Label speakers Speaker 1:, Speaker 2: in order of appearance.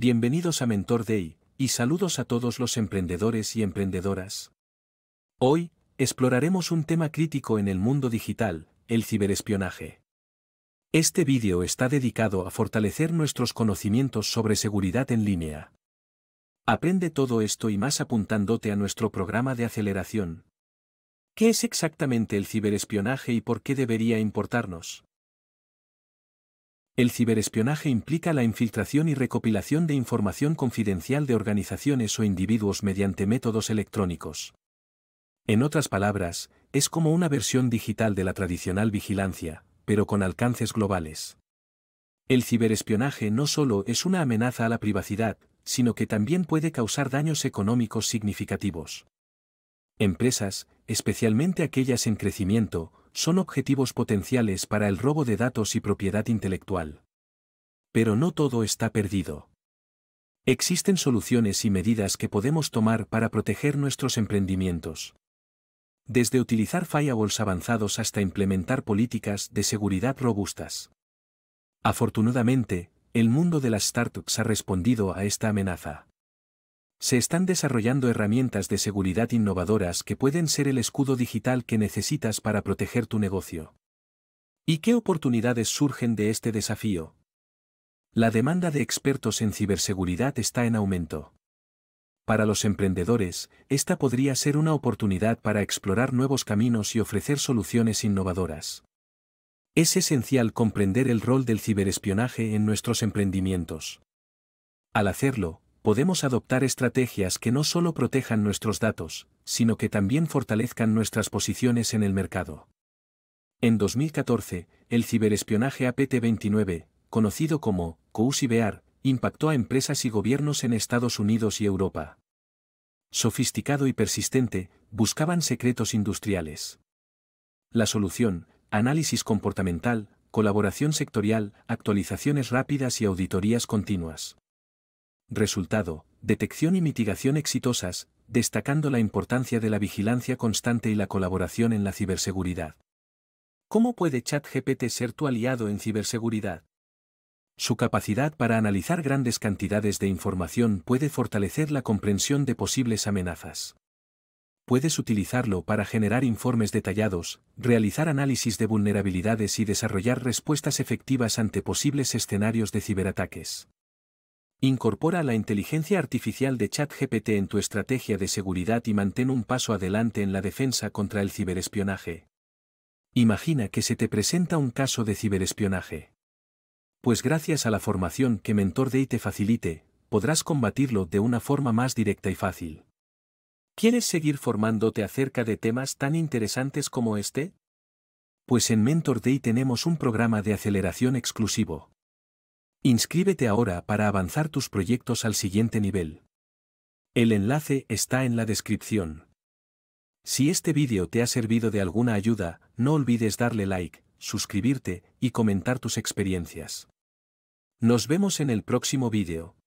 Speaker 1: Bienvenidos a Mentor Day, y saludos a todos los emprendedores y emprendedoras. Hoy, exploraremos un tema crítico en el mundo digital, el ciberespionaje. Este vídeo está dedicado a fortalecer nuestros conocimientos sobre seguridad en línea. Aprende todo esto y más apuntándote a nuestro programa de aceleración. ¿Qué es exactamente el ciberespionaje y por qué debería importarnos? El ciberespionaje implica la infiltración y recopilación de información confidencial de organizaciones o individuos mediante métodos electrónicos. En otras palabras, es como una versión digital de la tradicional vigilancia, pero con alcances globales. El ciberespionaje no solo es una amenaza a la privacidad, sino que también puede causar daños económicos significativos. Empresas, especialmente aquellas en crecimiento, son objetivos potenciales para el robo de datos y propiedad intelectual. Pero no todo está perdido. Existen soluciones y medidas que podemos tomar para proteger nuestros emprendimientos. Desde utilizar firewalls avanzados hasta implementar políticas de seguridad robustas. Afortunadamente, el mundo de las startups ha respondido a esta amenaza. Se están desarrollando herramientas de seguridad innovadoras que pueden ser el escudo digital que necesitas para proteger tu negocio. ¿Y qué oportunidades surgen de este desafío? La demanda de expertos en ciberseguridad está en aumento. Para los emprendedores, esta podría ser una oportunidad para explorar nuevos caminos y ofrecer soluciones innovadoras. Es esencial comprender el rol del ciberespionaje en nuestros emprendimientos. Al hacerlo, podemos adoptar estrategias que no solo protejan nuestros datos, sino que también fortalezcan nuestras posiciones en el mercado. En 2014, el ciberespionaje APT-29, conocido como COUSIBEAR, impactó a empresas y gobiernos en Estados Unidos y Europa. Sofisticado y persistente, buscaban secretos industriales. La solución, análisis comportamental, colaboración sectorial, actualizaciones rápidas y auditorías continuas. Resultado, detección y mitigación exitosas, destacando la importancia de la vigilancia constante y la colaboración en la ciberseguridad. ¿Cómo puede ChatGPT ser tu aliado en ciberseguridad? Su capacidad para analizar grandes cantidades de información puede fortalecer la comprensión de posibles amenazas. Puedes utilizarlo para generar informes detallados, realizar análisis de vulnerabilidades y desarrollar respuestas efectivas ante posibles escenarios de ciberataques. Incorpora la inteligencia artificial de ChatGPT en tu estrategia de seguridad y mantén un paso adelante en la defensa contra el ciberespionaje. Imagina que se te presenta un caso de ciberespionaje. Pues gracias a la formación que Mentor Day te facilite, podrás combatirlo de una forma más directa y fácil. ¿Quieres seguir formándote acerca de temas tan interesantes como este? Pues en Mentor Day tenemos un programa de aceleración exclusivo Inscríbete ahora para avanzar tus proyectos al siguiente nivel. El enlace está en la descripción. Si este vídeo te ha servido de alguna ayuda, no olvides darle like, suscribirte y comentar tus experiencias. Nos vemos en el próximo vídeo.